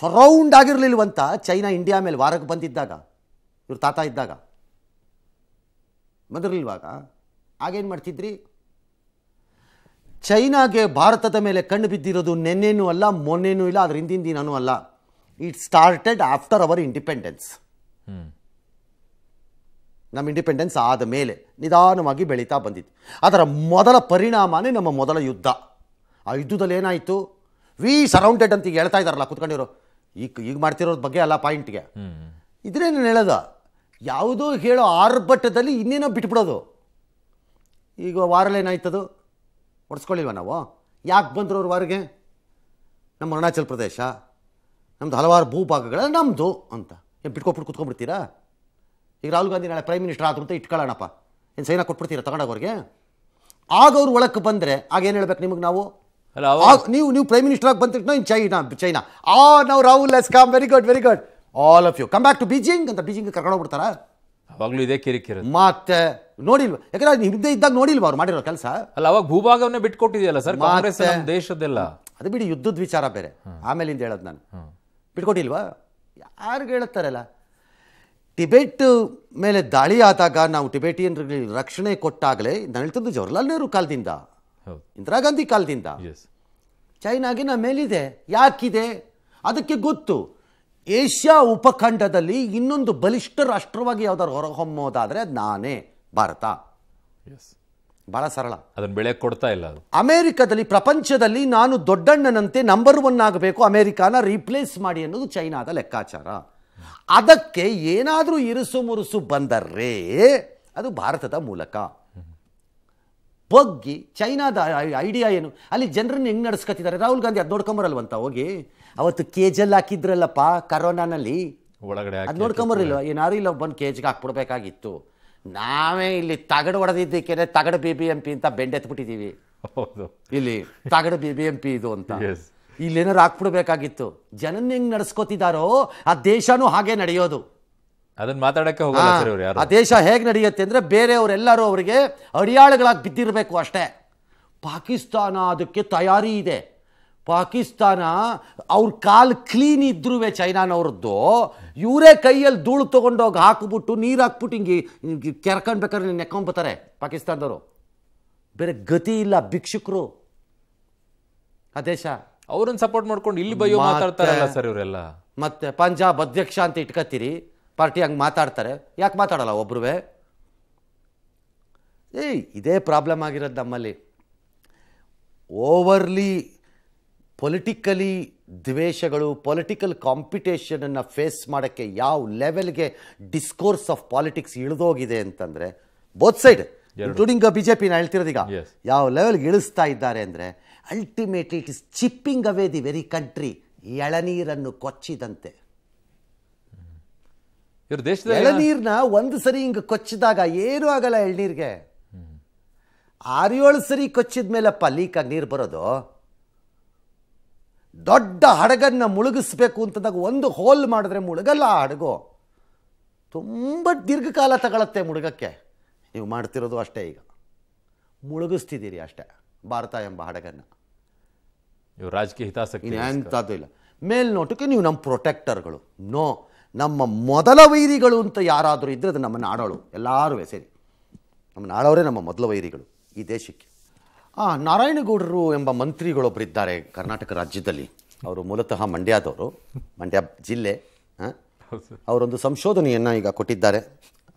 ಸರೌಂಡ್ ಆಗಿರಲಿಲ್ವಂತ ಚೈನಾ ಇಂಡಿಯಾ ಮೇಲೆ ವಾರಕ್ಕೆ ಬಂದಿದ್ದಾಗ ಇವ್ರ ತಾತ ಇದ್ದಾಗ ಮೊದಲಿರುವಾಗ ಆಗೇನು ಮಾಡ್ತಿದ್ರಿ ಚೈನಾಗೆ ಭಾರತದ ಮೇಲೆ ಕಣ್ಣು ಬಿದ್ದಿರೋದು ನೆನ್ನೇನೂ ಅಲ್ಲ ಮೊನ್ನೆನೂ ಇಲ್ಲ ಅದ್ರ ಹಿಂದಿನ ದಿನನೂ ಅಲ್ಲ it started after our independence ನಮ್ಮ ಇಂಡಿಪೆಂಡೆನ್ಸ್ ಆದ ಮೇಲೆ ನಿಧಾನವಾಗಿ ಬೆಳೀತಾ ಬಂದಿತ್ತು ಅದರ ಮೊದಲ ಪರಿಣಾಮನೇ ನಮ್ಮ ಮೊದಲ ಯುದ್ಧ ಆ ಯುದ್ಧದಲ್ಲಿ ಏನಾಯಿತು ವಿ ಸರೌಂಡೆಡ್ ಅಂತ ಈಗ ಹೇಳ್ತಾ ಇದ್ದಾರಲ್ಲ ಕುತ್ಕೊಂಡಿರೋ ಈಗ ಈಗ ಮಾಡ್ತಿರೋದ್ರ ಬಗ್ಗೆ ಅಲ್ಲ ಪಾಯಿಂಟ್ಗೆ ಇದ್ರೇನು ಹೇಳೋದು ಯಾವುದೋ ಹೇಳೋ ಆರ್ಭಟದಲ್ಲಿ ಇನ್ನೇನೋ ಬಿಟ್ಬಿಡೋದು ಈಗ ವಾರಲೇನಾಯ್ತದು ಹೊಡ್ಸ್ಕೊಳ್ಳಿಲ್ವ ನಾವು ಯಾಕೆ ಬಂದರು ಅವ್ರ ವಾರಿಗೆ ನಮ್ಮ ಅರುಣಾಚಲ್ ಪ್ರದೇಶ ನಮ್ಮದು ಹಲವಾರು ಭೂಭಾಗಗಳ ನಮ್ಮದು ಅಂತ ಏನು ಬಿಟ್ಕೊಬಿಟ್ಟು ಕುತ್ಕೊಂಡ್ಬಿಡ್ತೀರಾ ಈಗ ರಾಹುಲ್ ಗಾಂಧಿ ನಾಳೆ ಪ್ರೈಮ್ ಮಿನಿಸ್ಟರ್ ಆದ್ರು ಅಂತ ಇಟ್ಕೊಳ್ಳೋಣಪ್ಪ ಏನು ಸೈನಾ ಕೊಟ್ಬಿಡ್ತೀರಾ ತಗೊಂಡೋಗೋರಿಗೆ ಆಗ ಅವ್ರು ಒಳಕ್ಕೆ ಬಂದರೆ ಆಗೇನು ಹೇಳ್ಬೇಕು ನಿಮಗೆ ನಾವು ನೀವು ನೀವು ಪ್ರೈಮ್ ಮಿನಿಸ್ಟರ್ ಆಗಿ ಬಂದ ಇನ್ ಚೈನಾ ಚೈನಾ ಆ ನಾವು Rahul yes come very good very good all of you come back to Beijing ಅಂತ ಬೀಜಿಂಗ್ ಕರ್ಕೊಂಡು ಕರ್ಕೊಂಡೋಗ್ಬಿಡ್ತಾರ ಅವಾಗಲೂ ಇದೇ ಕಿರಿ ಮತ್ತೆ ನೋಡಿಲ್ವಾ ಯಾಕಂದ್ರೆ ಹಿಂದೆ ಇದ್ದಾಗ ನೋಡಿಲ್ವಾ ಅವ್ರು ಮಾಡಿರೋ ಕೆಲಸ ಅಲ್ಲ ಅವಾಗ ಭೂಭಾಗವನ್ನೇ ಬಿಟ್ಕೊಟ್ಟಿದೆಯಲ್ಲ ಸರ್ ಕಾಂಗ್ರೆಸ್ ದೇಶದೆಲ್ಲ ಅದು ಬಿಡಿ ಯುದ್ಧದ ವಿಚಾರ ಬೇರೆ ಆಮೇಲಿಂದ ಹೇಳೋದು ನಾನು ಬಿಟ್ಕೊಟ್ಟಿಲ್ವಾ ಯಾರಿಗೆ ಹೇಳುತ್ತಾರಲ್ಲ ಟಿಬೆಟ್ ಮೇಲೆ ದಾಳಿ ಆದಾಗ ನಾವು ಟಿಬೆಟಿಯನ್ರಿಗೆ ರಕ್ಷಣೆ ಕೊಟ್ಟಾಗಲೇ ನಾನು ಹೇಳ್ತಿದ್ದು ಜವಾಹರ್ಲಾಲ್ ನೆಹರು ಕಾಲದಿಂದ ಇಂದಿರಾ ಗಾಂಧಿ ಕಾಲದಿಂದ ಚೈನಾಗೆ ನಮ್ಮ ಮೇಲಿದೆ ಯಾಕಿದೆ ಅದಕ್ಕೆ ಗೊತ್ತು ಏಷ್ಯಾ ಉಪಖಂಡದಲ್ಲಿ ಇನ್ನೊಂದು ಬಲಿಷ್ಠ ರಾಷ್ಟ್ರವಾಗಿ ಯಾವ್ದಾದ್ರು ಹೊರಹೊಮ್ಮೋದಾದರೆ ನಾನೇ ಭಾರತ ಎಸ್ ಬಹಳ ಸರಳ ಅದನ್ನ ಬೆಳೆ ಕೊಡ್ತಾ ಇಲ್ಲ ಅದು ಅಮೆರಿಕದಲ್ಲಿ ಪ್ರಪಂಚದಲ್ಲಿ ನಾನು ದೊಡ್ಡಣ್ಣನಂತೆ ನಂಬರ್ ಒನ್ ಆಗಬೇಕು ಅಮೆರಿಕಾನ ರೀಪ್ಲೇಸ್ ಮಾಡಿ ಅನ್ನೋದು ಚೈನಾದ ಲೆಕ್ಕಾಚಾರ ಅದಕ್ಕೆ ಏನಾದರೂ ಇರುಸು ಮುರುಸು ಬಂದರೆ ಅದು ಭಾರತದ ಮೂಲಕ ಬಗ್ಗಿ ಚೈನಾದ ಐಡಿಯಾ ಏನು ಅಲ್ಲಿ ಜನರನ್ನು ಹೆಂಗೆ ನಡೆಸ್ಕೊತಿದ್ದಾರೆ ರಾಹುಲ್ ಗಾಂಧಿ ಅದು ನೋಡ್ಕೊಂಬರಲ್ವಂತ ಹೋಗಿ ಅವತ್ತು ಕೇಜಲ್ಲಿ ಹಾಕಿದ್ರಲ್ಲಪ್ಪ ಕರೋನಾನಲ್ಲಿ ಒಳಗಡೆ ಅದು ನೋಡ್ಕೊಂಬರಲಿಲ್ಲ ಏನಾರು ಇಲ್ಲ ಬಂದು ಕೇಜ್ಗೆ ಹಾಕ್ಬಿಡ್ಬೇಕಾಗಿತ್ತು ನಾವೇ ಇಲ್ಲಿ ತಗಡು ಹೊಡೆದಿದ್ದಕ್ಕೆ ತಗಡು ಬಿ ಬಿ ಎಂ ಪಿ ಅಂತ ಬೆಂಡೆತ್ಬಿಟ್ಟಿದ್ದೀವಿ ಇಲ್ಲಿ ತಗಡು ಬಿ ಬಿ ಎಂ ಪಿ ಇದು ಅಂತ ಇಲ್ಲೇನಾರು ಹಾಕ್ಬಿಡ್ಬೇಕಾಗಿತ್ತು ಜನನ್ನ ಹೆಂಗೆ ನಡೆಸ್ಕೋತಿದ್ದಾರೋ ಆ ದೇಶನೂ ಹಾಗೆ ನಡೆಯೋದು ಅದನ್ನ ಮಾತಾಡಕ್ಕೆ ಆ ದೇಶ ಹೇಗೆ ನಡೆಯುತ್ತೆ ಅಂದ್ರೆ ಬೇರೆಯವರೆಲ್ಲರೂ ಅವರಿಗೆ ಅಡಿಯಾಳುಗಳಾಗಿ ಬಿದ್ದಿರಬೇಕು ಅಷ್ಟೇ ಪಾಕಿಸ್ತಾನ ಅದಕ್ಕೆ ತಯಾರಿ ಇದೆ ಪಾಕಿಸ್ತಾನ ಅವ್ರ ಕಾಲ್ ಕ್ಲೀನ್ ಇದ್ರೂ ಚೈನಾನವ್ರದ್ದು ಇವರೇ ಕೈಯಲ್ಲಿ ಧೂಳು ತೊಗೊಂಡೋಗಿ ಹಾಕಿಬಿಟ್ಟು ನೀರು ಹಾಕ್ಬಿಟ್ಟು ಹಿಂಗೆ ಕೆರ್ಕೊಂಡ್ಬೇಕಾದ್ರೆ ನೆಕ್ಕೊಂಬತ್ತಾರೆ ಪಾಕಿಸ್ತಾನದವರು ಬೇರೆ ಗತಿ ಇಲ್ಲ ಭಿಕ್ಷುಕರು ಆ ದೇಶ ಅವ್ರನ್ನ ಸಪೋರ್ಟ್ ಮಾಡ್ಕೊಂಡು ಇಲ್ಲಿ ಬೈಯೋ ಮಾತಾಡ್ತಾರಲ್ಲ ಸರ್ ಇವರೆಲ್ಲ ಮತ್ತೆ ಪಂಜಾಬ್ ಅಧ್ಯಕ್ಷ ಅಂತ ಇಟ್ಕೋತೀರಿ ಪಾರ್ಟಿ ಹಂಗೆ ಮಾತಾಡ್ತಾರೆ ಯಾಕೆ ಮಾತಾಡಲ್ಲ ಒಬ್ರು ಏಯ್ ಇದೇ ಪ್ರಾಬ್ಲಮ್ ಆಗಿರೋದು ನಮ್ಮಲ್ಲಿ ಓವರ್ಲಿ ಪೊಲಿಟಿಕಲಿ ದ್ವೇಷಗಳು ಪೊಲಿಟಿಕಲ್ ಕಾಂಪಿಟೇಷನನ್ನು ಫೇಸ್ ಮಾಡೋಕ್ಕೆ ಯಾವ ಲೆವೆಲ್ಗೆ ಡಿಸ್ಕೋರ್ಸ್ ಆಫ್ ಪಾಲಿಟಿಕ್ಸ್ ಇಳಿದೋಗಿದೆ ಅಂತಂದರೆ both side including B J ಪಿನ ಹೇಳ್ತಿರೋದೀಗ ಯಾವ ಲೆವೆಲ್ಗೆ ಇಳಿಸ್ತಾ ಇದ್ದಾರೆ ಅಂದರೆ ultimately it is chipping away the very country ಎಳನೀರನ್ನು ಕೊಚ್ಚಿದಂತೆ ದೇಶದ ಎಳನೀರ್ನ ಒಂದು ಸರಿ ಹಿಂಗೆ ಕೊಚ್ಚಿದಾಗ ಏನೂ ಆಗಲ್ಲ ಎಳ್ನೀರಿಗೆ ಆರೇಳು ಸರಿ ಕೊಚ್ಚಿದ ಮೇಲಪ್ಪ ಲೀಕಾಗಿ ನೀರು ಬರೋದು ದೊಡ್ಡ ಹಡಗನ್ನ ಮುಳುಗಿಸ್ಬೇಕು ಅಂತಂದಾಗ ಒಂದು ಹೋಲ್ ಮಾಡಿದ್ರೆ ಮುಳುಗಲ್ಲ ಆ ಹಡಗು ತುಂಬ ದೀರ್ಘಕಾಲ ತಗೊಳತ್ತೆ ಮುಳುಗಕ್ಕೆ ನೀವು ಮಾಡ್ತಿರೋದು ಅಷ್ಟೇ ಈಗ ಮುಳುಗಿಸ್ತಿದ್ದೀರಿ ಅಷ್ಟೇ ಭಾರತ ಎಂಬ ನೀವು ರಾಜಕೀಯ ಹಿತಾಸಕ್ತಿ ಎಂಥದ್ದು ಇಲ್ಲ ಮೇಲ್ನೋಟಕ್ಕೆ ನೀವು ನಮ್ಮ ಪ್ರೊಟೆಕ್ಟರ್ಗಳು ನೋ ನಮ್ಮ ಮೊದಲ ವೈರಿಗಳು ಅಂತ ಯಾರಾದರೂ ಇದ್ದರೆ ಅದು ನಮ್ಮ ನಾಡೋಳು ಎಲ್ಲರೂ ಸೇರಿ ನಮ್ಮ ನಾಡೋರೇ ನಮ್ಮ ಮೊದಲ ವೈರಿಗಳು ಈ ದೇಶಕ್ಕೆ ಆ ನಾರಾಯಣಗೌಡರು ಎಂಬ ಮಂತ್ರಿಗಳೊಬ್ಬರಿದ್ದಾರೆ ಕರ್ನಾಟಕ ರಾಜ್ಯದಲ್ಲಿ ಅವರು ಮೂಲತಃ ಮಂಡ್ಯದವರು ಮಂಡ್ಯ ಜಿಲ್ಲೆ ಅವರೊಂದು ಸಂಶೋಧನೆಯನ್ನು ಈಗ ಕೊಟ್ಟಿದ್ದಾರೆ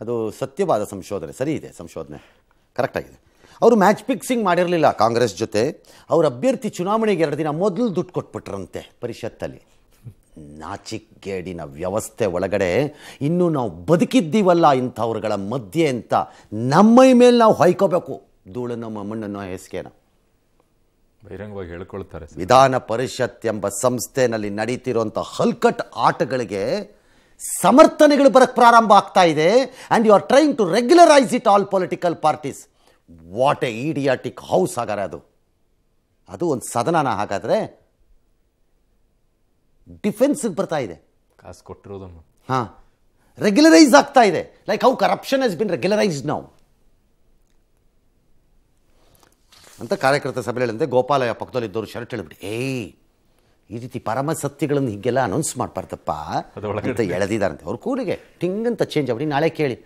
ಅದು ಸತ್ಯವಾದ ಸಂಶೋಧನೆ ಸರಿ ಇದೆ ಸಂಶೋಧನೆ ಕರೆಕ್ಟಾಗಿದೆ ಅವರು ಮ್ಯಾಚ್ ಫಿಕ್ಸಿಂಗ್ ಮಾಡಿರಲಿಲ್ಲ ಕಾಂಗ್ರೆಸ್ ಜೊತೆ ಅವ್ರ ಅಭ್ಯರ್ಥಿ ಚುನಾವಣೆಗೆ ಎರಡು ದಿನ ಮೊದಲು ದುಡ್ಡು ಕೊಟ್ಬಿಟ್ರಂತೆ ಪರಿಷತ್ತಲ್ಲಿ ನಾಚಿಕೇಡಿನ ವ್ಯವಸ್ಥೆ ಒಳಗಡೆ ಇನ್ನೂ ನಾವು ಬದುಕಿದ್ದೀವಲ್ಲ ಇಂಥವ್ರುಗಳ ಮಧ್ಯೆ ಅಂತ ನಮ್ಮ ಮೇಲೆ ನಾವು ಹೊಯ್ಕೋಬೇಕು ನಮ್ಮ ಮಣ್ಣನ್ನು ಹೆಸ್ಕೇನ ಬಹಿರಂಗವಾಗಿ ಹೇಳ್ಕೊಳ್ತಾರೆ ವಿಧಾನ ಪರಿಷತ್ ಎಂಬ ಸಂಸ್ಥೆನಲ್ಲಿ ನಡೀತಿರುವಂಥ ಹಲ್ಕಟ್ ಆಟಗಳಿಗೆ ಸಮರ್ಥನೆಗಳು ಬರಕ್ಕೆ ಪ್ರಾರಂಭ ಆಗ್ತಾ ಇದೆ and you are trying to regularise it all political parties what a idiotic house ಆಗಾರೆ ಅದು ಅದು ಒಂದು ಸದನನ ಹಾಗಾದರೆ ಡಿಫೆನ್ಸ್ಗೆ ಬರ್ತಾ ಇದೆ ಕಾಸು ಕೊಟ್ಟಿರೋದನ್ನು ಹಾಂ ರೆಗ್ಯುಲರೈಸ್ ಆಗ್ತಾ ಇದೆ like how corruption has been regularise now ಅಂತ ಕಾರ್ಯಕರ್ತ ಸಭೆ ಹೇಳಿದಂತೆ ಪಕ್ಕದಲ್ಲಿ ಇದ್ದವರು ಶರ್ಟ್ ಹೇಳ್ಬಿಡಿ ಏಯ್ ಈ ರೀತಿ ಪರಮ ಸತ್ಯಗಳನ್ನು ಹೀಗೆಲ್ಲ ಅನೌನ್ಸ್ ಮಾಡಬಾರ್ದಪ್ಪ ಅಂತ ಎಳೆದಿದ್ದಾರಂತೆ ಅವ್ರ ಕೂರಿಗೆ ಟಿಂಗ್ ಅಂತ ಚೇಂಜ್ ಆಗ್ಬಿಡಿ ನಾಳೆ ಕೇಳಿ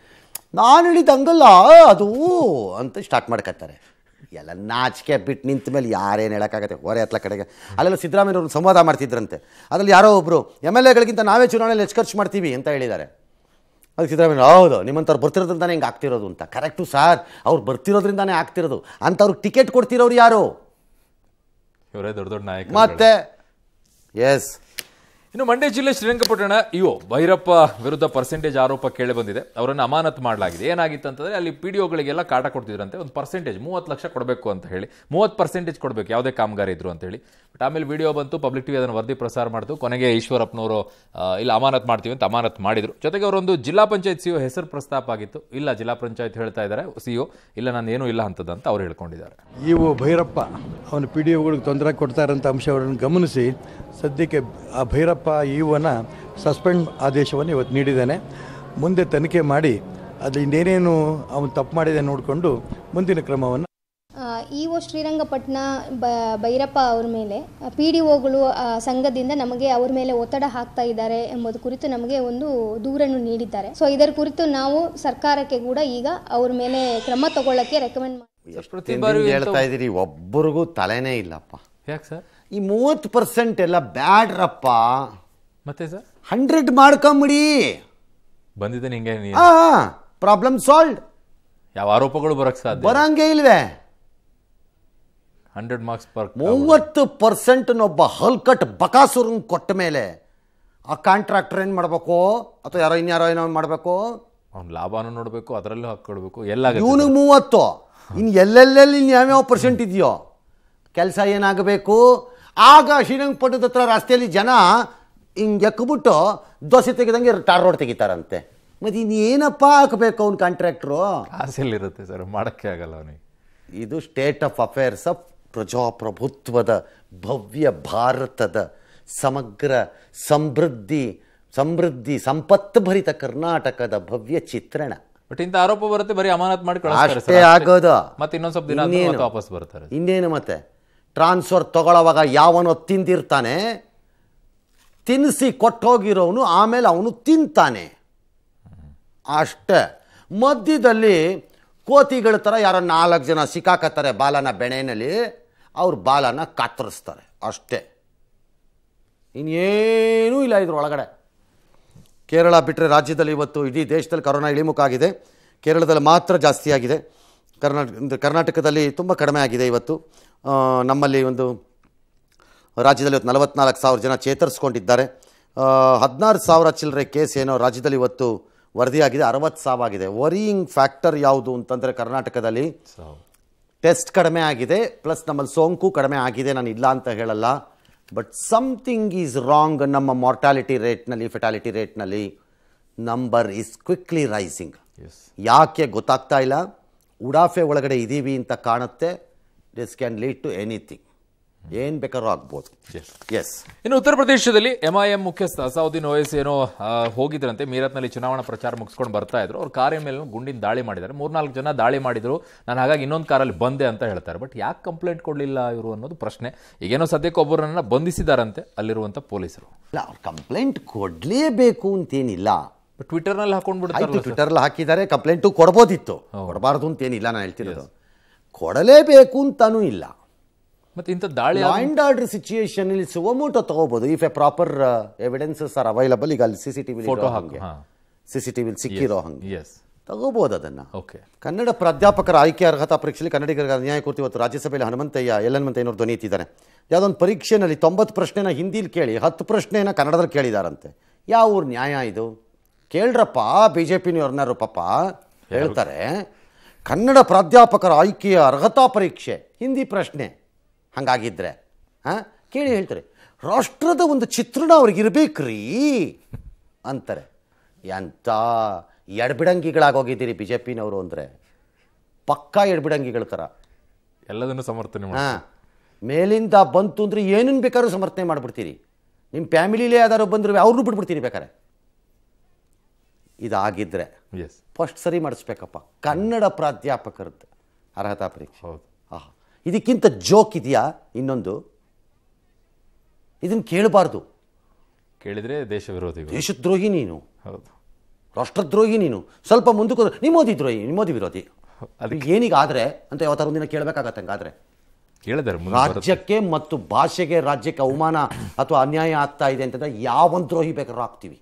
ನಾನು ಹೇಳಿದ ಹಂಗಲ್ಲ ಅದು ಅಂತ ಸ್ಟಾರ್ಟ್ ಮಾಡ್ಕತ್ತಾರೆ ಎಲ್ಲ ನಾಚಿಕೆ ಬಿಟ್ಟು ನಿಂತ ಮೇಲೆ ಯಾರೇನು ಹೇಳೋಕ್ಕಾಗತ್ತೆ ಹೊರೆ ಹತ್ಲ ಕಡೆಗೆ ಅಲ್ಲೆಲ್ಲ ಸಿದ್ದರಾಮಯ್ಯವ್ರು ಸಂವಾದ ಮಾಡ್ತಿದ್ರಂತೆ ಅದರಲ್ಲಿ ಯಾರೋ ಒಬ್ಬರು ಎಮ್ ಎಲ್ ಎಗಳಿಗಿಂತ ನಾವೇ ಚುನಾವಣೆಯಲ್ಲಿ ಹೆಚ್ಚು ಖರ್ಚು ಮಾಡ್ತೀವಿ ಅಂತ ಹೇಳಿದ್ದಾರೆ ಅದು ಸಿದ್ದರಾಮಯ್ಯ ಹೌದು ನಿಮ್ಮಂಥವ್ರು ಬರ್ತಿರೋದ್ರಿಂದಾನೇ ಹಿಂಗೆ ಆಗ್ತಿರೋದು ಅಂತ ಕರೆಕ್ಟು ಸಾರ್ ಅವ್ರು ಬರ್ತಿರೋದ್ರಿಂದಾನೇ ಆಗ್ತಿರೋದು ಅಂಥವ್ರಿಗೆ ಟಿಕೆಟ್ ಕೊಡ್ತಿರೋರು ಯಾರು ಇವರೇ ದೊಡ್ಡ ದೊಡ್ಡ ನಾಯಕ ಮತ್ತೆ ಎಸ್ ಇನ್ನು ಮಂಡ್ಯ ಜಿಲ್ಲೆ ಶ್ರೀರಂಗಪಟ್ಟಣ ಇಒ ಭೈರಪ್ಪ ವಿರುದ್ಧ ಪರ್ಸೆಂಟೇಜ್ ಆರೋಪ ಕೇಳಿ ಬಂದಿದೆ ಅವರನ್ನು ಅಮಾನತ್ ಮಾಡಲಾಗಿದೆ ಏನಾಗಿತ್ತು ಅಂತಂದರೆ ಅಲ್ಲಿ ಪಿ ಡಿ ಒಗಳಿಗೆಲ್ಲ ಕಾಟ ಕೊಡ್ತಿದ್ರಂತೆ ಒಂದು ಪರ್ಸೆಂಟೇಜ್ ಮೂವತ್ತು ಲಕ್ಷ ಕೊಡಬೇಕು ಅಂತ ಹೇಳಿ ಮೂವತ್ತು ಪರ್ಸೆಂಟೇಜ್ ಕೊಡಬೇಕು ಯಾವುದೇ ಕಾಮಗಾರಿ ಇದ್ರು ಅಂತ ಹೇಳಿ ಬಟ್ ಆಮೇಲೆ ವಿಡಿಯೋ ಬಂತು ಪಬ್ಲಿಕ್ ಟಿವಿ ಅದನ್ನು ವರದಿ ಪ್ರಸಾರ ಮಾಡ್ತು ಕೊನೆಗೆ ಈಶ್ವರಪ್ಪನವರು ಇಲ್ಲ ಅಮಾನತ್ ಮಾಡ್ತೀವಿ ಅಂತ ಅಮಾನತ್ ಮಾಡಿದರು ಜೊತೆಗೆ ಅವರೊಂದು ಜಿಲ್ಲಾ ಪಂಚಾಯತ್ ಸಿಇಒ e ಹೆಸರು ಪ್ರಸ್ತಾಪ ಆಗಿತ್ತು ಇಲ್ಲ ಜಿಲ್ಲಾ ಪಂಚಾಯತ್ ಹೇಳ್ತಾ ಇದ್ದಾರೆ ಸಿಇಒ e ಇಲ್ಲ ನಾನು ಏನೂ ಇಲ್ಲ ಅಂತದಂತ ಅವ್ರು ಹೇಳ್ಕೊಂಡಿದ್ದಾರೆ ಇವು ಭೈರಪ್ಪ ಅವನು ಪಿ ಡಿ ಒಗಳಿಗೆ ತೊಂದರೆ ಕೊಡ್ತಾ ಇರೋಂಥ ಅಂಶಗಳನ್ನು ಗಮನಿಸಿ ಸದ್ಯಕ್ಕೆ ಭೈರಪ್ಪ ಇವನ ಸಸ್ಪೆಂಡ್ ಆದೇಶವನ್ನು ಇವತ್ತು ನೀಡಿದ್ದಾನೆ ಮುಂದೆ ತನಿಖೆ ಮಾಡಿ ಅದು ಅವನು ತಪ್ಪು ಮಾಡಿದೆ ನೋಡಿಕೊಂಡು ಮುಂದಿನ ಕ್ರಮವನ್ನು ಇಒ ಶ್ರೀರಂಗಪಟ್ಟಣ ಬ ಭೈರಪ್ಪ ಅವರ ಮೇಲೆ ಪಿ ಡಿ ಒಗಳು ಸಂಘದಿಂದ ನಮಗೆ ಅವ್ರ ಮೇಲೆ ಒತ್ತಡ ಹಾಕ್ತಾ ಇದ್ದಾರೆ ಎಂಬುದು ಕುರಿತು ನಮಗೆ ಒಂದು ದೂರನ್ನು ನೀಡಿದ್ದಾರೆ ಸೊ ಇದರ ಕುರಿತು ನಾವು ಸರ್ಕಾರಕ್ಕೆ ಕೂಡ ಈಗ ಅವ್ರ ಮೇಲೆ ಕ್ರಮ ತಗೊಳ್ಳಕ್ಕೆ ರೆಕಮೆಂಡ್ ಮಾಡಿ ಹೇಳ್ತಾ ಒಬ್ಬರಿಗೂ ತಲೆನೇ ಇಲ್ಲಪ್ಪ ಯಾಕೆ ಸರ್ ಈ ಮೂವತ್ತು ಪರ್ಸೆಂಟ್ ಎಲ್ಲ ಬ್ಯಾಡ್ರಪ್ಪ ಮತ್ತೆ ಸರ್ ಹಂಡ್ರೆಡ್ ಮಾಡ್ಕೊಂಬಿಡಿ ಬಂದಿದ್ದೇನೆ ಹಿಂಗೆ ಹಾಂ ಪ್ರಾಬ್ಲಮ್ ಸಾಲ್ವ್ ಯಾವ ಆರೋಪಗಳು ಬರಕ್ಕೆ ಸಾಧ್ಯ ಬರಂಗೇ ಇಲ್ವೆ ಹಂಡ್ರೆಡ್ ಮಾರ್ಕ್ಸ್ ಪರ್ ಮೂವತ್ತು ಪರ್ಸೆಂಟ್ನೊಬ್ಬ ಹಲ್ಕಟ್ ಬಕಾಸುರು ಕೊಟ್ಟ ಮೇಲೆ ಆ ಕಾಂಟ್ರಾಕ್ಟರ್ ಏನು ಮಾಡಬೇಕು ಅಥವಾ ಯಾರೋ ಇನ್ಯಾರೋ ಏನೋ ಮಾಡಬೇಕು ಅವ್ನ ಲಾಭನೂ ನೋಡಬೇಕು ಅದರಲ್ಲೂ ಹಾಕ್ಕೊಡ್ಬೇಕು ಎಲ್ಲ ಇವನಿಗೆ ಮೂವತ್ತು ಇನ್ನು ಎಲ್ಲೆಲ್ಲೆಲ್ಲಿ ಯಾವ್ಯಾವ ಪರ್ಸೆಂಟ್ ಇದೆಯೋ ಕೆಲಸ ಏನಾಗಬೇಕು ಆಗ ಶ್ರೀರಂಗಪಟ್ಟಣದ ಹತ್ರ ರಸ್ತೆಯಲ್ಲಿ ಜನ ಹಿಂಗೆ ಎಕ್ಬಿಟ್ಟು ದೋಸೆ ತೆಗೆದಂಗೆ ಟಾರ್ ರೋಡ್ ತೆಗಿತಾರಂತೆ ಮತ್ತು ಇನ್ನೇನಪ್ಪ ಹಾಕಬೇಕು ಅವ್ನು ಕಾಂಟ್ರಾಕ್ಟ್ರು ಆಸೆಯಲ್ಲಿರುತ್ತೆ ಸರ್ ಮಾಡೋಕ್ಕೆ ಆಗಲ್ಲ ಅವನಿಗೆ ಇದು ಸ್ಟೇಟ್ ಆಫ್ ಅಫೇರ್ಸ್ ಆಫ್ ಪ್ರಜಾಪ್ರಭುತ್ವದ ಭವ್ಯ ಭಾರತದ ಸಮಗ್ರ ಸಮೃದ್ಧಿ ಸಮೃದ್ಧಿ ಸಂಪತ್ತು ಭರಿತ ಕರ್ನಾಟಕದ ಭವ್ಯ ಚಿತ್ರಣ ಬಟ್ ಇಂಥ ಆರೋಪ ಬರುತ್ತೆ ಬರೀ ಅಮಾನತ್ ಮಾಡಿ ಆಗೋದು ಮತ್ತೆ ಇನ್ನೊಂದು ಸ್ವಲ್ಪ ದಿನ ವಾಪಸ್ ಬರ್ತಾರೆ ಇನ್ನೇನು ಮತ್ತೆ ಟ್ರಾನ್ಸ್ಫರ್ ತಗೊಳ್ಳೋವಾಗ ಯಾವನೋ ತಿಂದಿರ್ತಾನೆ ತಿನ್ನಿಸಿ ಕೊಟ್ಟೋಗಿರೋನು ಆಮೇಲೆ ಅವನು ತಿಂತಾನೆ ಅಷ್ಟೇ ಮಧ್ಯದಲ್ಲಿ ಕೋತಿಗಳ ಥರ ಯಾರೋ ನಾಲ್ಕು ಜನ ಸಿಕ್ಕಾಕತ್ತಾರೆ ಬಾಲನ ಬೆಣೆಯಲ್ಲಿ ಅವ್ರು ಬಾಲನ ಕತ್ತರಿಸ್ತಾರೆ ಅಷ್ಟೇ ಇನ್ನೇನೂ ಇಲ್ಲ ಇದ್ರ ಒಳಗಡೆ ಕೇರಳ ಬಿಟ್ಟರೆ ರಾಜ್ಯದಲ್ಲಿ ಇವತ್ತು ಇಡೀ ದೇಶದಲ್ಲಿ ಕರೋನಾ ಇಳಿಮುಖ ಆಗಿದೆ ಕೇರಳದಲ್ಲಿ ಮಾತ್ರ ಜಾಸ್ತಿ ಆಗಿದೆ ಕರ್ನಾಟಕ ಕರ್ನಾಟಕದಲ್ಲಿ ತುಂಬ ಕಡಿಮೆ ಆಗಿದೆ ಇವತ್ತು ನಮ್ಮಲ್ಲಿ ಒಂದು ರಾಜ್ಯದಲ್ಲಿ ಇವತ್ತು ನಲವತ್ನಾಲ್ಕು ಸಾವಿರ ಜನ ಚೇತರಿಸ್ಕೊಂಡಿದ್ದಾರೆ ಹದಿನಾರು ಸಾವಿರ ಚಿಲ್ಲರೆ ಕೇಸ್ ಏನೋ ರಾಜ್ಯದಲ್ಲಿ ಇವತ್ತು ವರದಿಯಾಗಿದೆ ಅರವತ್ತು ಸಾವಿರ ಆಗಿದೆ ವರಿಯಿಂಗ್ ಫ್ಯಾಕ್ಟರ್ ಯಾವುದು ಅಂತಂದರೆ ಕರ್ನಾಟಕದಲ್ಲಿ ಟೆಸ್ಟ್ ಕಡಿಮೆ ಆಗಿದೆ ಪ್ಲಸ್ ನಮ್ಮಲ್ಲಿ ಸೋಂಕು ಕಡಿಮೆ ಆಗಿದೆ ನಾನು ಇಲ್ಲ ಅಂತ ಹೇಳಲ್ಲ ಬಟ್ ಸಮಥಿಂಗ್ ಈಸ್ ರಾಂಗ್ ನಮ್ಮ ಮಾರ್ಟಾಲಿಟಿ ರೇಟ್ನಲ್ಲಿ ಫೆಟಾಲಿಟಿ ರೇಟ್ನಲ್ಲಿ ನಂಬರ್ ಈಸ್ ಕ್ವಿಕ್ಲಿ ರೈಸಿಂಗ್ ಯಾಕೆ ಗೊತ್ತಾಗ್ತಾ ಇಲ್ಲ ಉಡಾಫೆ ಒಳಗಡೆ ಇದ್ದೀವಿ ಅಂತ ಕಾಣುತ್ತೆ this can lead to anything ಏನ್ ಬೇಕಾದ್ರೂ ಆಗ್ಬೋದು ಎಸ್ ಇನ್ನು ಉತ್ತರ ಪ್ರದೇಶದಲ್ಲಿ ಐ ಎಂ ಮುಖ್ಯಸ್ಥ ಅಸಾವುದ್ದೀನ್ ಓಯಸ್ ಏನೋ ಹೋಗಿದ್ರಂತೆ ಮೀರತ್ ನಲ್ಲಿ ಚುನಾವಣಾ ಪ್ರಚಾರ ಮುಗಿಸ್ಕೊಂಡು ಬರ್ತಾ ಇದ್ರು ಅವ್ರು ಕಾರಿನ ಮೇಲೆ ಗುಂಡಿನ ದಾಳಿ ಮಾಡಿದ್ದಾರೆ ಮೂರ್ನಾಲ್ಕು ಜನ ದಾಳಿ ಮಾಡಿದ್ರು ನಾನು ಹಾಗಾಗಿ ಇನ್ನೊಂದು ಕಾರಲ್ಲಿ ಬಂದೆ ಅಂತ ಹೇಳ್ತಾರೆ ಬಟ್ ಯಾಕೆ ಕಂಪ್ಲೇಂಟ್ ಕೊಡಲಿಲ್ಲ ಇವರು ಅನ್ನೋದು ಪ್ರಶ್ನೆ ಈಗೇನೋ ಸದ್ಯಕ್ಕೆ ಒಬ್ಬರನ್ನ ಬಂಧಿಸಿದಾರಂತೆ ಅಲ್ಲಿರುವಂಥ ಪೊಲೀಸರು ಇಲ್ಲ ಕಂಪ್ಲೇಂಟ್ ಕೊಡಲೇಬೇಕು ಅಂತೇನಿಲ್ಲ ಟ್ವಿಟರ್ನಲ್ಲಿ ಹಾಕೊಂಡ್ಬಿಡ್ತಾರೆ ಟ್ವಿಟರ್ ಹಾಕಿದ್ದಾರೆ ಕಂಪ್ಲೇಂಟು ಕೊಡ್ಬೋದಿತ್ತು ಕೊಡಬಾರ್ದು ಅಂತೇನಿಲ್ಲ ನಾನು ಹೇಳ್ತಿರೋದು ಕೊಡಲೇಬೇಕು ಅಂತಾನೂ ಇಲ್ಲ ಮತ್ತೆ ಇಂಥ ದಾಳಿ ಆ್ಯಂಡ್ ಆರ್ಡರ್ ಸಿಚುಯೇಷನ್ ಇಲ್ಲಿ ಸುವಮೂಟ ತಗೋಬಹುದು if a proper evidences are available ಈಗ ಅಲ್ಲಿ ಸಿ ಸಿ ಟಿ ಫೋಟೋ ಹಂಗೆ ಸಿ ಸಿ ವಿಲ್ ಸಿಕ್ಕಿರೋ ಹಂಗೆ ತಗೋಬಹುದು ಅದನ್ನ ಓಕೆ ಕನ್ನಡ ಪ್ರಾಧ್ಯಾಪಕರ ಆಯ್ಕೆ ಅರ್ಹತಾ ಪರೀಕ್ಷೆಯಲ್ಲಿ ಕನ್ನಡಿಗರ ನ್ಯಾಯ ಇವತ್ತು ರಾಜ್ಯಸಭೆಯಲ್ಲಿ ಹನುಮಂತಯ್ಯ ಎಲ್ ಹನುಮಂತಯ್ಯನವರು ಧ್ವನಿ ಇತ್ತಿದ್ದಾರೆ ಯಾವುದೊಂದು ಪರೀಕ್ಷೆನಲ್ಲಿ ತೊಂಬತ್ತು ಪ್ರಶ್ನೆನ ಹಿಂದಿಲಿ ಕೇಳಿ ಹತ್ತು ಪ್ರಶ್ನೆನ ಕನ್ನಡದಲ್ಲಿ ಕೇಳಿದಾರಂತೆ ಯಾವ ಊರು ನ್ಯಾಯ ಇದು ಕೇಳ್ರಪ್ಪ ಬಿ ಜೆ ಪಿನವ್ರನ್ನಾರು ಪಾಪ ಹೇಳ್ತಾರೆ ಕನ್ನಡ ಪ್ರಾಧ್ಯಾಪಕರ ಆಯ್ಕೆಯ ಅರ್ಹತಾ ಪರೀಕ್ಷೆ ಹಿಂದಿ ಪ್ರಶ್ನೆ ಹಂಗಾಗಿದ್ರೆ ಹಾಂ ಕೇಳಿ ಹೇಳ್ತಾರೆ ರಾಷ್ಟ್ರದ ಒಂದು ಚಿತ್ರಣ ಅವ್ರಿಗೆ ಅಂತಾರೆ ಎಂಥ ಎಡ್ಬಿಡಂಗಿಗಳಾಗೋಗಿದ್ದೀರಿ ಬಿ ಜೆ ಪಿನವರು ಅಂದರೆ ಪಕ್ಕಾ ಎಡ್ಬಿಡಂಗಿಗಳ ಥರ ಎಲ್ಲದನ್ನು ಸಮರ್ಥನೆ ಹಾಂ ಮೇಲಿಂದ ಬಂತು ಅಂದರೆ ಏನನ್ನು ಬೇಕಾದ್ರೂ ಸಮರ್ಥನೆ ಮಾಡಿಬಿಡ್ತೀರಿ ನಿಮ್ಮ ಫ್ಯಾಮಿಲಿಲೇ ಯಾವ್ದಾದ್ರು ಬಂದರೂ ಅವ್ರನ್ನೂ ಬಿಟ್ಬಿಡ್ತೀನಿ ಬೇಕಾದ್ರೆ ಇದಾಗಿದ್ರೆ ಫಸ್ಟ್ ಸರಿ ಮಾಡಿಸ್ಬೇಕಪ್ಪ ಕನ್ನಡ ಪ್ರಾಧ್ಯಾಪಕರದ್ದು ಅರ್ಹತಾ ಪರೀಕ್ಷೆ ಹೌದು ಆಹಾ ಇದಕ್ಕಿಂತ ಜೋಕ್ ಇದೆಯಾ ಇನ್ನೊಂದು ಇದನ್ನು ಕೇಳಬಾರ್ದು ಕೇಳಿದ್ರೆ ದೇಶ ವಿರೋಧಿ ದೇಶದ್ರೋಹಿ ನೀನು ಹೌದು ರಾಷ್ಟ್ರದ್ರೋಹಿ ನೀನು ಸ್ವಲ್ಪ ಮುಂದಕ್ಕೆ ನೀ ನಿಮ್ಮೋದಿ ದ್ರೋಹಿ ನಿಮ್ಮೋದಿ ವಿರೋಧಿ ಅದು ಆದರೆ ಅಂತ ಯಾವತ್ತಾರು ಒಂದಿನ ಕೇಳಬೇಕಾಗತ್ತೆ ಹಂಗಾದ್ರೆ ಕೇಳಿದ್ರೆ ರಾಜ್ಯಕ್ಕೆ ಮತ್ತು ಭಾಷೆಗೆ ರಾಜ್ಯಕ್ಕೆ ಅವಮಾನ ಅಥವಾ ಅನ್ಯಾಯ ಆಗ್ತಾ ಇದೆ ಅಂತಂದ್ರೆ ಯಾವೊಂದು ದ್ರೋಹಿ ಬೇಕಾದ್ರೂ ಹಾಕ್ತೀವಿ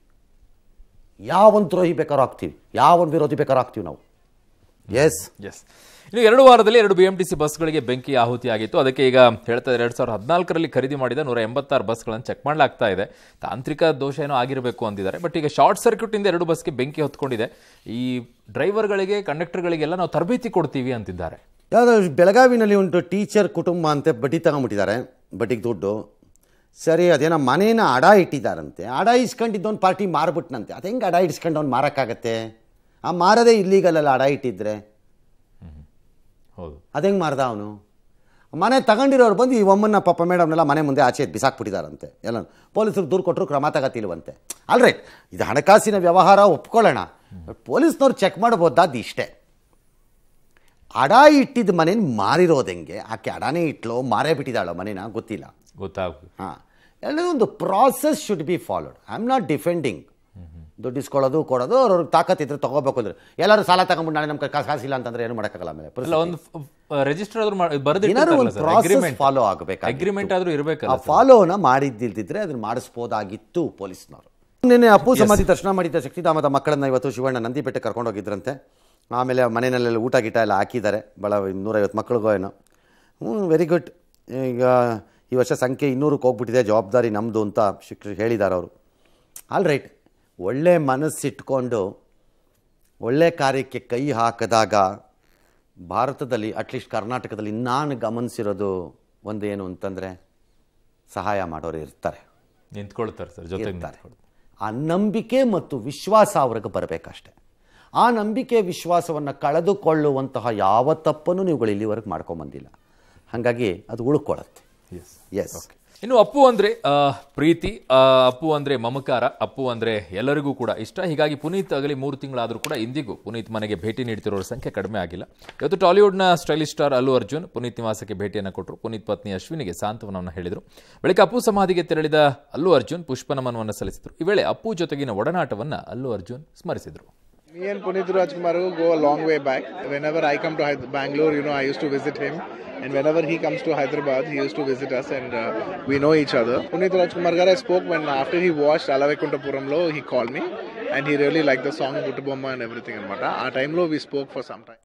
ಯಾವೊಂದು ದ್ರೋಹಿ ಬೇಕಾದ್ರೂ ಆಗ್ತೀವಿ ಯಾವೊಂದು ವಿರೋಧಿ ಬೇಕಾದ್ರೂ ಆಗ್ತೀವಿ ನಾವು ಎಸ್ ಎಸ್ ಇನ್ನು ಎರಡು ವಾರದಲ್ಲಿ ಎರಡು ಬಿ ಎಂ ಟಿ ಸಿ ಬಸ್ಗಳಿಗೆ ಬೆಂಕಿ ಆಹುತಿಯಾಗಿತ್ತು ಅದಕ್ಕೆ ಈಗ ಹೇಳ್ತಾ ಎರಡು ಸಾವಿರದ ಹದಿನಾಲ್ಕರಲ್ಲಿ ಖರೀದಿ ಮಾಡಿದ ನೂರ ಎಂಬತ್ತಾರು ಬಸ್ಗಳನ್ನು ಚೆಕ್ ಮಾಡಲಾಗ್ತಾ ಇದೆ ತಾಂತ್ರಿಕ ದೋಷ ಏನೋ ಆಗಿರಬೇಕು ಅಂದಿದ್ದಾರೆ ಬಟ್ ಈಗ ಶಾರ್ಟ್ ಸರ್ಕ್ಯೂಟಿಂದ ಎರಡು ಬಸ್ಗೆ ಬೆಂಕಿ ಹೊತ್ಕೊಂಡಿದೆ ಈ ಡ್ರೈವರ್ಗಳಿಗೆ ಕಂಡಕ್ಟರ್ಗಳಿಗೆಲ್ಲ ನಾವು ತರಬೇತಿ ಕೊಡ್ತೀವಿ ಅಂತಿದ್ದಾರೆ ಬೆಳಗಾವಿನಲ್ಲಿ ಒಂದು ಟೀಚರ್ ಕುಟುಂಬ ಅಂತ ಬಡ್ಡಿ ತಗೊಂಬಿಟ್ಟಿದ್ದಾರೆ ಬಡ್ಡಿಗೆ ದುಡ್ಡು ಸರಿ ಅದೇನೋ ಮನೇನ ಅಡ ಇಟ್ಟಿದ್ದಾರಂತೆ ಅಡ ಇಸ್ಕೊಂಡಿದ್ದೊಂದು ಪಾರ್ಟಿ ಮಾರ್ಬಿಟ್ನಂತೆ ಅದು ಹೆಂಗೆ ಅಡ ಇಡ್ಸ್ಕೊಂಡು ಅವ್ನು ಮಾರೋಕ್ಕಾಗತ್ತೆ ಆ ಮಾರದೇ ಇಲ್ಲಿಗಲ್ಲ ಅಡ ಇಟ್ಟಿದ್ರೆ ಹೌದು ಅದು ಹೆಂಗೆ ಮಾರ್ದ ಅವನು ಮನೆ ತಗೊಂಡಿರೋರು ಬಂದು ಈ ಒಮ್ಮನ್ನ ಪಪ್ಪ ಮೇಡಮ್ನೆಲ್ಲ ಮನೆ ಮುಂದೆ ಆಚೆ ಬಿಸಾಕ್ಬಿಟ್ಟಿದ್ದಾರಂತೆ ಎಲ್ಲ ಪೊಲೀಸರು ದೂರು ಕೊಟ್ಟರು ಕ್ರಮ ತಗೋತಿಲ್ವಂತೆ ಅಲ್ರಿ ಇದು ಹಣಕಾಸಿನ ವ್ಯವಹಾರ ಒಪ್ಕೊಳ್ಳೋಣ ಪೊಲೀಸ್ನವ್ರು ಚೆಕ್ ಮಾಡ್ಬೋದಾದ ಇಷ್ಟೇ ಅಡ ಇಟ್ಟಿದ್ದ ಮನೇನ ಮಾರಿರೋದು ಹೆಂಗೆ ಆಕೆ ಅಡಾನೇ ಇಟ್ಲೋ ಮಾರೇ ಬಿಟ್ಟಿದ್ದಾಳೋ ಮನೇನ ಗೊತ್ತಿಲ್ಲ ಗೊತ್ತಾಗ ಹಾಂ ಒಂದು process should be followed I am not defending ದುಡ್ಡು ಇಸ್ಕೊಳ್ಳೋದು ಕೊಡೋದು ಅವ್ರಿಗೆ ತಾಕತ್ ಇದ್ರೆ ತಗೋಬೇಕು ಅಂದ್ರೆ ಎಲ್ಲರೂ ಸಾಲ ತಗೊಂಡ್ಬಿಟ್ಟು ನಾಳೆ ನಮ್ಗೆ ಕಾಸು ಕಾಸಿಲ್ಲ ಅಂತಂದ್ರೆ ಏನು ಮಾಡೋಕ್ಕಾಗಲ್ಲ ಆಮೇಲೆ ಒಂದು ರಿಜಿಸ್ಟರ್ ಪ್ರಾಸೆಸ್ ಫಾಲೋ ಆಗಬೇಕು ಅಗ್ರಿಮೆಂಟ್ ಆದ್ರೂ ಇರಬೇಕು ಆ ಫಾಲೋನ ಮಾಡಿದ್ದಿಲ್ದಿದ್ರೆ ಅದನ್ನ ಮಾಡಿಸ್ಬೋದಾಗಿತ್ತು ಪೊಲೀಸ್ನವರು ನಿನ್ನೆ ಅಪ್ಪು ಸಮಾಧಿ ದರ್ಶನ ಮಾಡಿದ್ದ ಶಕ್ತಿಧಾಮದ ಮಕ್ಕಳನ್ನ ಇವತ್ತು ಶಿವಣ್ಣ ನಂದಿಬೆಟ್ಟೆ ಕರ್ಕೊಂಡು ಹೋಗಿದ್ರಂತೆ ಆಮೇಲೆ ಮನೆಯಲ್ಲೆಲ್ಲ ಊಟ ಗೀಟ ಎಲ್ಲ ಹಾಕಿದ್ದಾರೆ ಭಾಳ ನೂರೈವತ್ತು ಮಕ್ಕಳಿಗೂ ಏನೋ ಹ್ಞೂ ವೆರಿ ಗುಡ್ ಈಗ ಈ ವರ್ಷ ಸಂಖ್ಯೆ ಇನ್ನೂರಕ್ಕೆ ಹೋಗ್ಬಿಟ್ಟಿದೆ ಜವಾಬ್ದಾರಿ ನಮ್ಮದು ಅಂತ ಶಿಕ್ಷ ಹೇಳಿದ್ದಾರೆ ಅವರು ಆಲ್ ರೈಟ್ ಒಳ್ಳೆ ಮನಸ್ಸಿಟ್ಕೊಂಡು ಒಳ್ಳೆ ಕಾರ್ಯಕ್ಕೆ ಕೈ ಹಾಕಿದಾಗ ಭಾರತದಲ್ಲಿ ಅಟ್ಲೀಸ್ಟ್ ಕರ್ನಾಟಕದಲ್ಲಿ ನಾನು ಗಮನಿಸಿರೋದು ಒಂದು ಏನು ಅಂತಂದರೆ ಸಹಾಯ ಮಾಡೋರು ಇರ್ತಾರೆ ನಿಂತ್ಕೊಳ್ತಾರೆ ಸರ್ ಜೊತೆ ಆ ನಂಬಿಕೆ ಮತ್ತು ವಿಶ್ವಾಸ ಅವ್ರಿಗೆ ಬರಬೇಕಷ್ಟೆ ಆ ನಂಬಿಕೆ ವಿಶ್ವಾಸವನ್ನು ಕಳೆದುಕೊಳ್ಳುವಂತಹ ಯಾವ ತಪ್ಪನ್ನು ನೀವುಗಳು ಇಲ್ಲಿವರೆಗೆ ಮಾಡ್ಕೊಂಬಂದಿಲ್ಲ ಹಾಗಾಗಿ ಅದು ಉಳ್ಕೊಳ್ಳುತ್ತೆ ಎಸ್ ಇನ್ನು ಅಪ್ಪು ಅಂದ್ರೆ ಪ್ರೀತಿ ಅಪ್ಪು ಅಂದ್ರೆ ಮಮಕಾರ ಅಪ್ಪು ಅಂದ್ರೆ ಎಲ್ಲರಿಗೂ ಕೂಡ ಇಷ್ಟ ಹೀಗಾಗಿ ಪುನೀತ್ ಆಗಲಿ ಮೂರು ತಿಂಗಳಾದರೂ ಕೂಡ ಇಂದಿಗೂ ಪುನೀತ್ ಮನೆಗೆ ಭೇಟಿ ನೀಡ್ತಿರೋರ ಸಂಖ್ಯೆ ಕಡಿಮೆ ಆಗಿಲ್ಲ ಇವತ್ತು ನ ಸ್ಟೈಲಿಶ್ ಸ್ಟಾರ್ ಅಲ್ಲು ಅರ್ಜುನ್ ಪುನೀತ್ ನಿವಾಸಕ್ಕೆ ಭೇಟಿಯನ್ನು ಕೊಟ್ಟರು ಪುನೀತ್ ಪತ್ನಿ ಅಶ್ವಿನಿಗೆ ಸಾಂತ್ವನವನ್ನು ಹೇಳಿದರು ಬಳಿಕ ಅಪ್ಪು ಸಮಾಧಿಗೆ ತೆರಳಿದ ಅಲ್ಲು ಅರ್ಜುನ್ ನಮನವನ್ನು ಸಲ್ಲಿಸಿದರು ಈ ವೇಳೆ ಅಪ್ಪು ಜೊತೆಗಿನ ಒಡನಾಟವನ್ನು ಅಲ್ಲು ಅರ್ಜುನ್ ಸ್ಮರಿಸಿದರು Me and Puneet Rajkumar go a long way back. Whenever I come to Bangalore, you know, I used to And whenever he comes to Hyderabad, he used to visit us and uh, we know each other. Puneet Rajkumar gar I spoke when after he watched Alavekuntapuramlo, he called me and he really liked the song Gutubomma and everything. Anamata. Our time low, we spoke for some time.